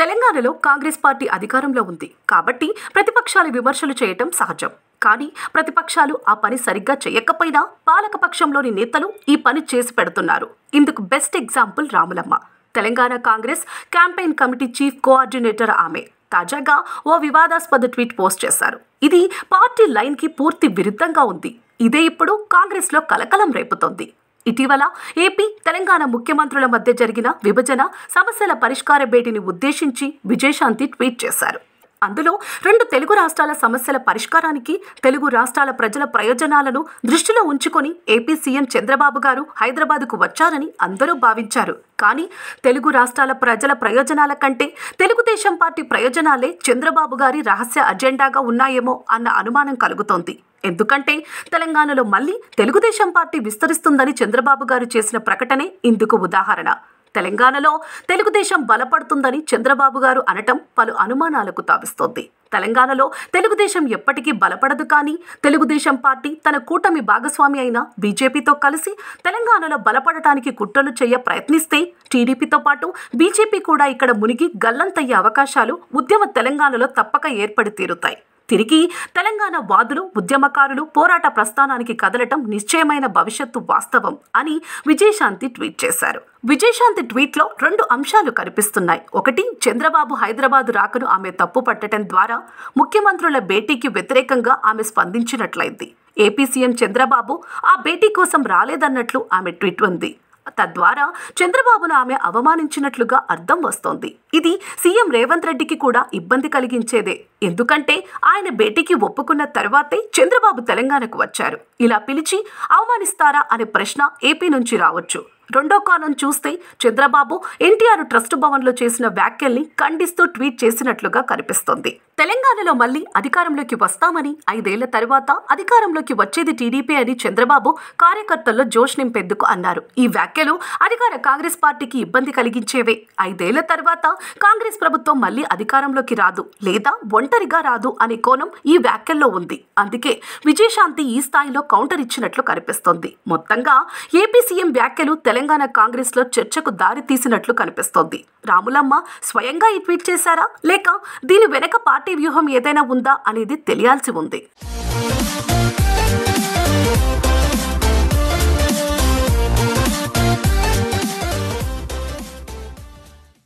తెలంగాణలో కాంగ్రెస్ పార్టీ అధికారంలో ఉంది కాబట్టి ప్రతిపక్షాలు విమర్శలు చేయటం సహజం కానీ ప్రతిపక్షాలు ఆ పని సరిగ్గా చేయకపోయినా పాలక పక్షంలోని నేతలు ఈ పని చేసి పెడుతున్నారు ఇందుకు best example Ramulamma Telangana Congress campaign committee chief coordinator ఆమె తాజాగా ఓ వివాదాస్పద ట్వీట్ పోస్ట్ చేశారు ఇది పార్టీ లైన్కి పూర్తి విరుద్ధంగా ఉంది ఇదే ఇప్పుడు కాంగ్రెస్లో కలకలం రేపుతోంది ఇటీవల ఏపీ తెలంగాణ ముఖ్యమంత్రుల మధ్య జరిగిన విభజన సమస్యల పరిష్కార భేటీని ఉద్దేశించి విజయశాంతి ట్వీట్ చేశారు అందులో రెండు తెలుగు రాష్ట్రాల సమస్యల పరిష్కారానికి తెలుగు రాష్ట్రాల ప్రజల ప్రయోజనాలను దృష్టిలో ఉంచుకొని ఏపీ సీఎం చంద్రబాబు గారు హైదరాబాదుకు వచ్చారని అందరూ భావించారు కానీ తెలుగు రాష్ట్రాల ప్రజల ప్రయోజనాల కంటే తెలుగుదేశం పార్టీ ప్రయోజనాలే చంద్రబాబు గారి రహస్య అజెండాగా ఉన్నాయేమో అన్న అనుమానం కలుగుతోంది ఎందుకంటే తెలంగాణలో మళ్ళీ తెలుగుదేశం పార్టీ విస్తరిస్తుందని చంద్రబాబు గారు చేసిన ప్రకటనే ఇందుకు ఉదాహరణ తెలంగాణలో తెలుగుదేశం బలపడుతుందని చంద్రబాబు గారు అనటం పలు అనుమానాలకు తావిస్తోంది తెలంగాణలో తెలుగుదేశం ఎప్పటికీ బలపడదు కానీ తెలుగుదేశం పార్టీ తన కూటమి భాగస్వామి అయిన బీజేపీతో కలిసి తెలంగాణలో బలపడటానికి కుట్రలు చేయ ప్రయత్నిస్తే టీడీపీతో పాటు బీజేపీ కూడా ఇక్కడ మునిగి గల్లంతయ్యే అవకాశాలు ఉద్యమ తెలంగాణలో తప్పక ఏర్పడి తీరుతాయి తిరిగి తెలంగాణ వాదులు ఉద్యమకారులు పోరాట ప్రస్థానానికి కదలటం నిశ్చయమైన భవిష్యత్తు వాస్తవం అని విజయశాంతి ట్వీట్ చేశారు విజయశాంతి ట్వీట్లో రెండు అంశాలు కనిపిస్తున్నాయి ఒకటి చంద్రబాబు హైదరాబాద్ రాకను ఆమె తప్పు పట్టడం ద్వారా ముఖ్యమంత్రుల భేటీకి వ్యతిరేకంగా ఆమె స్పందించినట్లయింది ఏపీ సీఎం చంద్రబాబు ఆ భేటీ కోసం రాలేదన్నట్లు ఆమె ట్వీట్ ఉంది తద్వారా చంద్రబాబును ఆమె అవమానించినట్లుగా అర్థం వస్తోంది ఇది సీఎం రేవంత్ రెడ్డికి కూడా ఇబ్బంది కలిగించేదే ఎందుకంటే ఆయన భేటీకి ఒప్పుకున్న తర్వాతే చంద్రబాబు తెలంగాణకు వచ్చారు ఇలా పిలిచి అవమానిస్తారా అనే ప్రశ్న ఏపీ నుంచి రావచ్చు రెండో కోణం చూస్తే చంద్రబాబు ఎన్టీఆర్ ట్రస్ట్ భవన్లో చేసిన వ్యాఖ్యల్ని ఖండిస్తూ ట్వీట్ చేసినట్లుగా కనిపిస్తోంది తెలంగాణలో మళ్లీ అధికారంలోకి వస్తామని ఐదేళ్ల తర్వాత అధికారంలోకి వచ్చేది టీడీపీ అని చంద్రబాబు కార్యకర్తల్లో జోష్ నింపేందుకు అన్నారు ఈ వ్యాఖ్యలు అధికార కాంగ్రెస్ పార్టీకి ఇబ్బంది కలిగించేవే ఐదేళ్ల తర్వాత కాంగ్రెస్ ప్రభుత్వం మళ్లీ అధికారంలోకి రాదు లేదా ఒంటరిగా రాదు అనే కోణం ఈ వ్యాఖ్యల్లో ఉంది అందుకే విజయశాంతి ఈ స్థాయిలో కౌంటర్ ఇచ్చినట్లు కనిపిస్తోంది మొత్తంగా ఏపీ సీఎం వ్యాఖ్యలు తెలంగాణ కాంగ్రెస్లో చర్చకు దారి తీసినట్లు కనిపిస్తోంది రాములమ్మ స్వయంగా ఈ ట్వీట్ చేశారా లేక దీని వెనక పార్టీ పార్టీ వ్యూహం ఏదైనా ఉందా అనేది తెలియాల్సి ఉంది